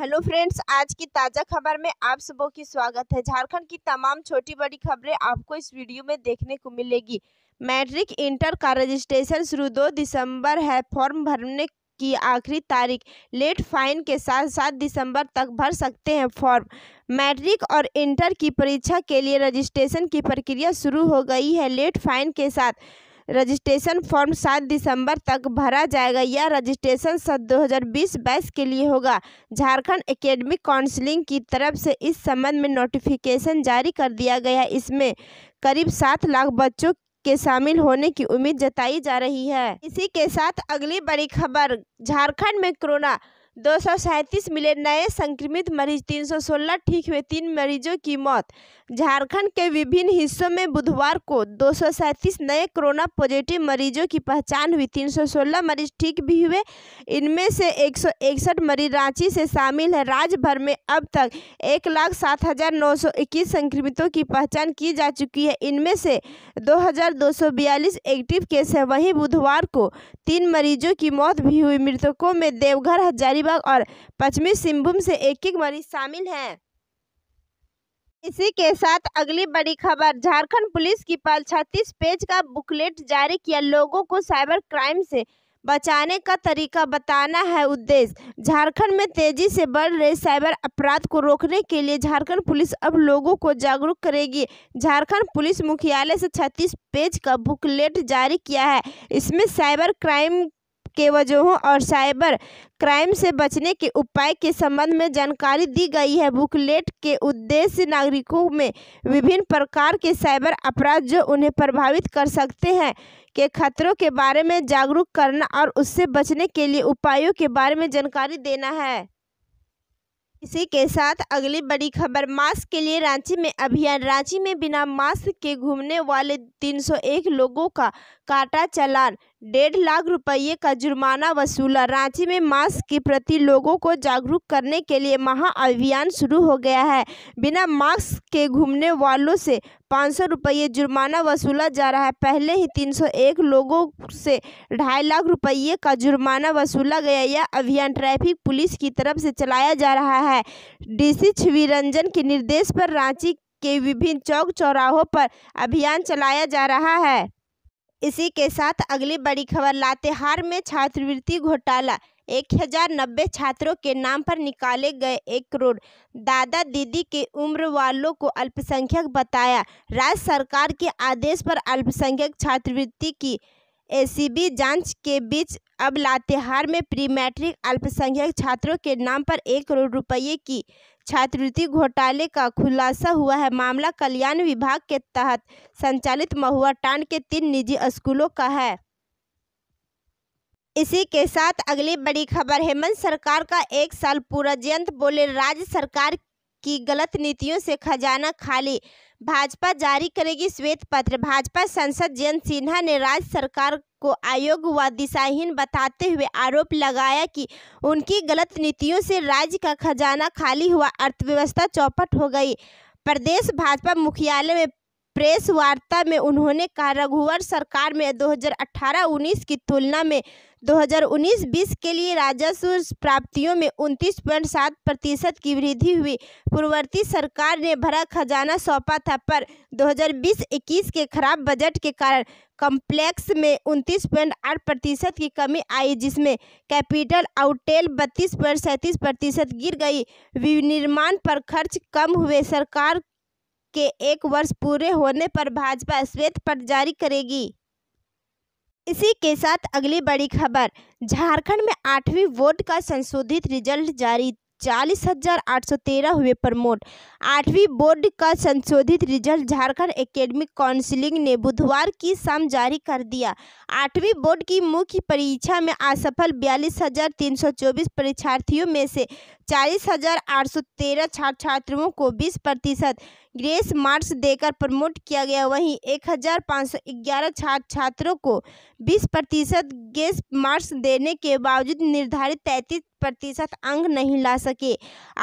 hello friends आज की ताज़ा खबर में आप सबों की स्वागत है झारखंड की तमाम छोटी बड़ी खबरें आपको इस वीडियो में देखने को मिलेगी मैट्रिक इंटर का रजिस्ट्रेशन शुरू दो दिसंबर है फॉर्म भरने की आखिरी तारीख लेट फाइन के साथ सात दिसंबर तक भर सकते हैं फॉर्म मैट्रिक और इंटर की परीक्षा के लिए रजिस्ट्रेशन की प्रक्रिया शुरू हो गई है लेट फाइन के साथ रजिस्ट्रेशन फॉर्म सात दिसंबर तक भरा जाएगा यह रजिस्ट्रेशन सन दो हज़ार के लिए होगा झारखंड एकेडमिक काउंसिलिंग की तरफ से इस संबंध में नोटिफिकेशन जारी कर दिया गया है इसमें करीब सात लाख बच्चों के शामिल होने की उम्मीद जताई जा रही है इसी के साथ अगली बड़ी खबर झारखंड में कोरोना दो मिले नए संक्रमित मरीज 316 ठीक हुए तीन मरीजों की मौत झारखंड के विभिन्न हिस्सों में बुधवार को दो नए कोरोना पॉजिटिव मरीजों की पहचान हुई 316 मरीज ठीक भी हुए इनमें से एक मरीज रांची से शामिल है राज्य भर में अब तक एक लाख सात हज़ार नौ सौ इक्कीस संक्रमितों की पहचान की जा चुकी है इनमें से दो हज़ार दो सौ बयालीस एक्टिव केस है वहीं बुधवार को तीन मरीजों की मौत भी हुई मृतकों में देवघर हजारीबाग और पश्चिमी सिंहभूम से एक एक मरीज शामिल हैं इसी के साथ अगली बड़ी खबर झारखंड पुलिस की पास छत्तीस पेज का बुकलेट जारी किया लोगों को साइबर क्राइम से बचाने का तरीका बताना है उद्देश्य झारखंड में तेजी से बढ़ रहे साइबर अपराध को रोकने के लिए झारखंड पुलिस अब लोगों को जागरूक करेगी झारखंड पुलिस मुख्यालय से छत्तीस पेज का बुकलेट जारी किया है इसमें साइबर क्राइम के वजहों और साइबर क्राइम से बचने के उपाय के संबंध में जानकारी दी गई है बुकलेट के उद्देश्य नागरिकों में विभिन्न प्रकार के साइबर अपराध जो उन्हें प्रभावित कर सकते हैं के खतरों के बारे में जागरूक करना और उससे बचने के लिए उपायों के बारे में जानकारी देना है इसी के साथ अगली बड़ी खबर मास्क के लिए रांची में अभियान रांची में बिना मास्क के घूमने वाले 301 लोगों का काटा चलान डेढ़ लाख रुपए का जुर्माना वसूला रांची में मास्क के प्रति लोगों को जागरूक करने के लिए महाअभियान शुरू हो गया है बिना मास्क के घूमने वालों से पाँच सौ रुपये जुर्माना वसूला जा रहा है पहले ही तीन सौ एक लोगों से ढाई लाख रुपये का जुर्माना वसूला गया यह अभियान ट्रैफिक पुलिस की तरफ से चलाया जा रहा है डीसी छवि रंजन के निर्देश पर रांची के विभिन्न चौक चौराहों पर अभियान चलाया जा रहा है इसी के साथ अगली बड़ी खबर लातेहार में छात्रवृत्ति घोटाला एक हजार नब्बे छात्रों के नाम पर निकाले गए एक करोड़ दादा दीदी के उम्र वालों को अल्पसंख्यक बताया राज्य सरकार के आदेश पर अल्पसंख्यक छात्रवृत्ति की एसीबी जांच के बीच अब लातेहार में प्री मैट्रिक अल्पसंख्यक छात्रों के नाम पर एक करोड़ रुपये की छात्रवृत्ति घोटाले का खुलासा हुआ है मामला कल्याण विभाग के तहत संचालित महुआ टांड के तीन निजी स्कूलों का है इसी के साथ अगली बड़ी खबर हेमंत सरकार का एक साल पूरा जयंत बोले राज्य सरकार की गलत नीतियों से खजाना खाली भाजपा जारी करेगी श्वेत पत्र भाजपा सांसद जयंत सिन्हा ने राज्य सरकार को आयोग व दिशाहीन बताते हुए आरोप लगाया कि उनकी गलत नीतियों से राज्य का खजाना खाली हुआ अर्थव्यवस्था चौपट हो गई प्रदेश भाजपा मुख्यालय में प्रेस वार्ता में उन्होंने कहा रघुवर सरकार में 2018-19 की तुलना में 2019-20 के लिए राजस्व प्राप्तियों में उनतीस पॉइंट सात प्रतिशत की वृद्धि हुई पूर्ववर्ती सरकार ने भरा खजाना सौंपा था पर 2020-21 के खराब बजट के कारण कॉम्प्लेक्स में उनतीस पॉइंट आठ प्रतिशत की कमी आई जिसमें कैपिटल आउटेल बत्तीस पॉइंट सैंतीस प्रतिशत गिर गई विनिर्माण पर खर्च कम हुए सरकार के एक वर्ष पूरे होने पर भाजपा श्वेत पट जारी करेगी इसी के साथ अगली बड़ी खबर झारखंड में आठवीं बोर्ड का संशोधित रिजल्ट जारी चालीस हजार आठ सौ तेरह हुए प्रमोट आठवीं बोर्ड का संशोधित रिजल्ट झारखंड एकेडमिक काउंसिलिंग ने बुधवार की शाम जारी कर दिया आठवीं बोर्ड की मुख्य परीक्षा में असफल बयालीस हजार तीन सौ चौबीस परीक्षार्थियों में से चालीस हजार आठ सौ तेरह छात्र छात्रों को बीस प्रतिशत ग्रेस मार्क्स देकर प्रमोट किया गया वहीं एक हजार पाँच सौ ग्यारह छात्र छात्रों को बीस प्रतिशत ग्रेस मार्क्स देने के बावजूद निर्धारित 33 प्रतिशत अंक नहीं ला सके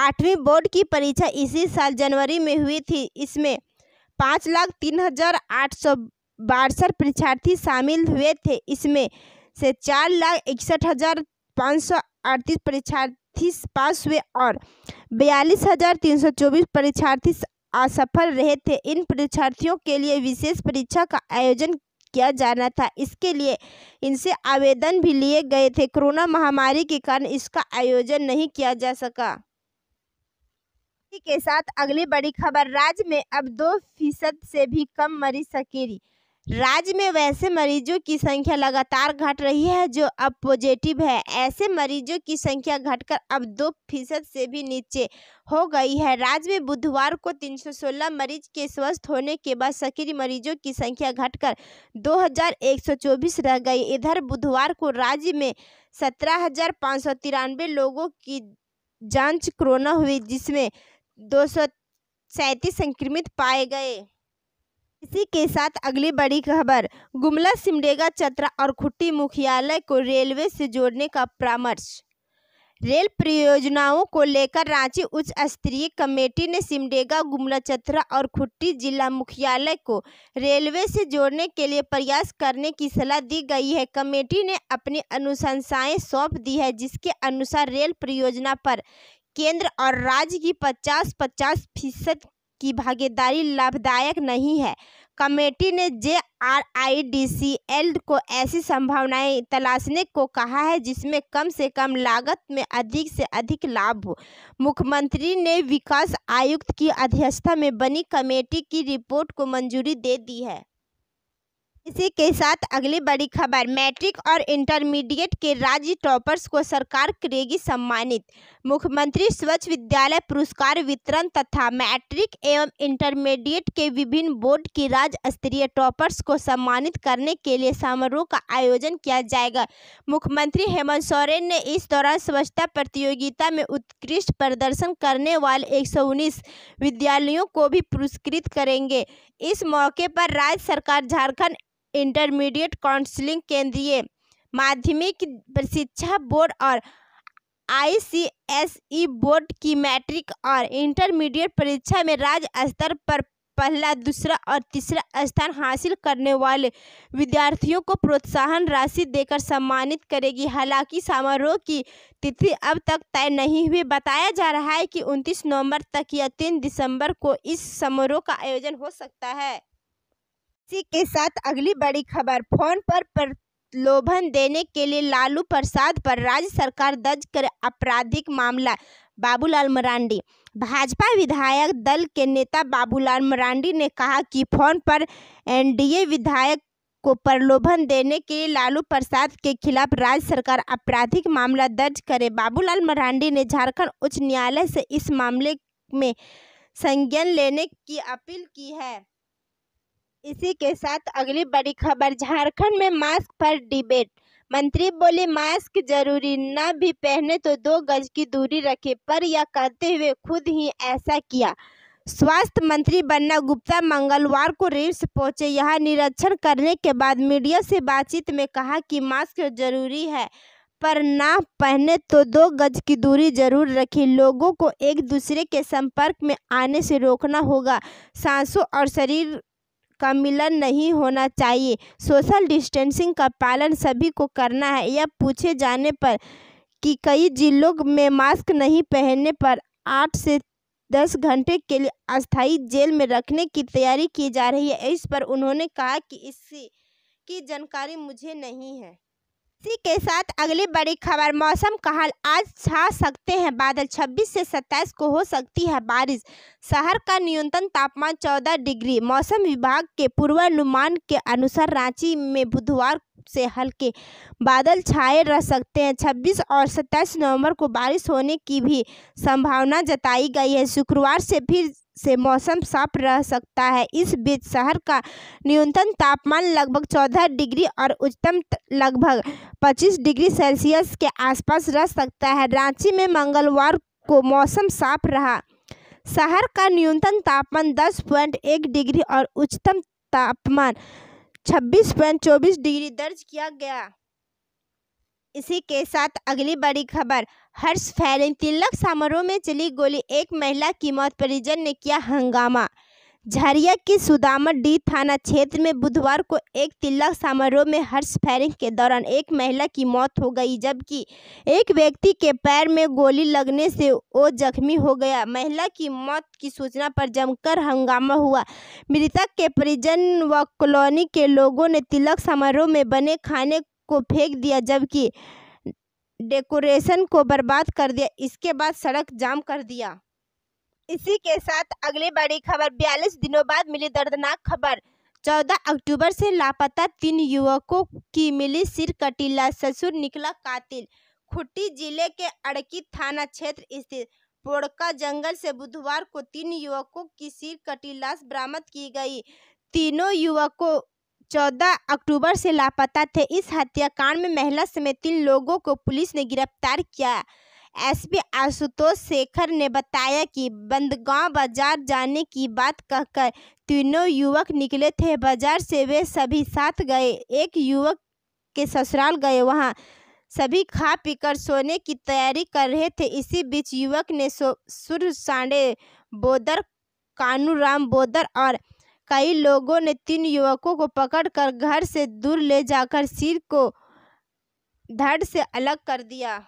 आठवीं बोर्ड की परीक्षा इसी साल जनवरी में हुई थी इसमें पाँच लाख तीन हजार आठ सौ बासठ परीक्षार्थी शामिल हुए थे इसमें से चार लाख इकसठ हजार पाँच सौ अड़तीस परीक्षार्थी पास हुए और बयालीस हजार तीन सौ चौबीस परीक्षार्थी असफल रहे थे इन परीक्षार्थियों के लिए विशेष परीक्षा का आयोजन किया जाना था इसके लिए इनसे आवेदन भी लिए गए थे कोरोना महामारी के कारण इसका आयोजन नहीं किया जा सका के साथ अगली बड़ी खबर राज्य में अब दो फीसद से भी कम मरीज सकेरी राज्य में वैसे मरीजों की संख्या लगातार घट रही है जो अब पॉजिटिव है ऐसे मरीजों की संख्या घटकर अब दो फीसद से भी नीचे हो गई है राज्य में बुधवार को 316 मरीज के स्वस्थ होने के बाद सक्रिय मरीजों की संख्या घटकर 2124 रह गई इधर बुधवार को राज्य में सत्रह लोगों की जांच कोरोना हुई जिसमें दो सैंतीस संक्रमित पाए गए इसी के साथ अगली बड़ी खबर गुमला सिमडेगा चतरा और खुट्टी मुख्यालय को रेलवे से जोड़ने का परामर्श रेल परियोजनाओं को लेकर रांची उच्च स्तरीय कमेटी ने सिमडेगा गुमला चतरा और खुट्टी जिला मुख्यालय को रेलवे से जोड़ने के लिए प्रयास करने की सलाह दी गई है कमेटी ने अपनी अनुशंसाएं सौंप दी है जिसके अनुसार रेल परियोजना पर केंद्र और राज्य की 50-50 फीसद की भागीदारी लाभदायक नहीं है कमेटी ने J R I D C L को ऐसी संभावनाएं तलाशने को कहा है जिसमें कम से कम लागत में अधिक से अधिक लाभ हो मुख्यमंत्री ने विकास आयुक्त की अध्यक्षता में बनी कमेटी की रिपोर्ट को मंजूरी दे दी है इसी के साथ अगली बड़ी खबर मैट्रिक और इंटरमीडिएट के राज्य टॉपर्स को सरकार करेगी सम्मानित मुख्यमंत्री स्वच्छ विद्यालय पुरस्कार वितरण तथा मैट्रिक एवं इंटरमीडिएट के विभिन्न बोर्ड के राज्य स्तरीय टॉपर्स को सम्मानित करने के लिए समारोह का आयोजन किया जाएगा मुख्यमंत्री हेमंत सोरेन ने इस दौरान स्वच्छता प्रतियोगिता में उत्कृष्ट प्रदर्शन करने वाले एक विद्यालयों को भी पुरस्कृत करेंगे इस मौके पर राज्य सरकार झारखंड इंटरमीडिएट काउंसलिंग केंद्रीय माध्यमिक शिक्षा बोर्ड और आईसीएसई बोर्ड की मैट्रिक और इंटरमीडिएट परीक्षा में राज्य स्तर पर पहला दूसरा और तीसरा स्थान हासिल करने वाले विद्यार्थियों को प्रोत्साहन राशि देकर सम्मानित करेगी हालांकि समारोह की तिथि अब तक तय नहीं हुई बताया जा रहा है कि 29 नवंबर तक या 3 दिसंबर को इस समारोह का आयोजन हो सकता है इसी के साथ अगली बड़ी खबर फोन पर प्रलोभन देने के लिए लालू प्रसाद पर राज्य सरकार दर्ज करे आपराधिक मामला बाबूलाल मरांडी भाजपा विधायक दल के नेता बाबूलाल मरांडी ने कहा कि फोन पर एनडीए विधायक को प्रलोभन देने के लिए लालू प्रसाद के खिलाफ राज्य सरकार आपराधिक मामला दर्ज करे बाबूलाल मरांडी ने झारखंड उच्च न्यायालय से इस मामले में संज्ञान लेने की अपील की है इसी के साथ अगली बड़ी खबर झारखंड में मास्क पर डिबेट मंत्री बोले मास्क जरूरी ना भी पहने तो दो गज की दूरी रखे पर यह कहते हुए खुद ही ऐसा किया स्वास्थ्य मंत्री बन्ना गुप्ता मंगलवार को रिम्स पहुंचे यहां निरीक्षण करने के बाद मीडिया से बातचीत में कहा कि मास्क जरूरी है पर ना पहने तो दो गज की दूरी जरूर रखें लोगों को एक दूसरे के संपर्क में आने से रोकना होगा सांसों और शरीर का मिलन नहीं होना चाहिए सोशल डिस्टेंसिंग का पालन सभी को करना है यह पूछे जाने पर कि कई जिलों में मास्क नहीं पहनने पर आठ से दस घंटे के लिए अस्थायी जेल में रखने की तैयारी की जा रही है इस पर उन्होंने कहा कि इसकी जानकारी मुझे नहीं है इसी के साथ अगली बड़ी खबर मौसम का हाल आज छा सकते हैं बादल 26 से 27 को हो सकती है बारिश शहर का न्यूनतम तापमान 14 डिग्री मौसम विभाग के पूर्वानुमान के अनुसार रांची में बुधवार से हल्के बादल छाए रह सकते हैं 26 और 27 नवंबर को बारिश होने की भी संभावना जताई गई है शुक्रवार से फिर से मौसम साफ रह सकता है इस बीच शहर का न्यूनतम तापमान लगभग चौदह डिग्री और उच्चतम लगभग पच्चीस डिग्री सेल्सियस के आसपास रह सकता है रांची में मंगलवार को मौसम साफ रहा शहर का न्यूनतम तापमान 10.1 डिग्री और उच्चतम तापमान 26.24 डिग्री दर्ज किया गया इसी के साथ अगली बड़ी खबर हर्ष फैरिंग तिलक समारोह में चली गोली एक महिला की मौत परिजन ने किया हंगामा झरिया के सुदामा डी थाना क्षेत्र में बुधवार को एक तिलक समारोह में हर्ष फायरिंग के दौरान एक महिला की मौत हो गई जबकि एक व्यक्ति के पैर में गोली लगने से वो जख्मी हो गया महिला की मौत की सूचना पर जमकर हंगामा हुआ मृतक के परिजन व कॉलोनी के लोगों ने तिलक समारोह में बने खाने को फेंक दिया जबकि डेकोरेशन को बर्बाद कर दिया इसके बाद सड़क जाम कर दिया इसी के साथ अगली बड़ी खबर बयालीस दिनों बाद मिली दर्दनाक खबर चौदह अक्टूबर से लापता तीन युवकों की मिली सिर कटीला ससुर निकला कातिल खुट्टी जिले के अड़की थाना क्षेत्र स्थित पोड़का जंगल से बुधवार को तीन युवकों की सिर कटी लाश बरामद की गई तीनों युवकों चौदह अक्टूबर से लापता थे इस हत्याकांड में महिला समेत तीन लोगों को पुलिस ने गिरफ्तार किया एसपी आशुतोष शेखर ने बताया कि बंदगांव बाजार जाने की बात कहकर तीनों युवक निकले थे बाजार से वे सभी साथ गए एक युवक के ससुराल गए वहां सभी खा पीकर सोने की तैयारी कर रहे थे इसी बीच युवक ने सुर सांडे बोदर कानूराम बोदर और कई लोगों ने तीन युवकों को पकड़कर घर से दूर ले जाकर सिर को धड़ से अलग कर दिया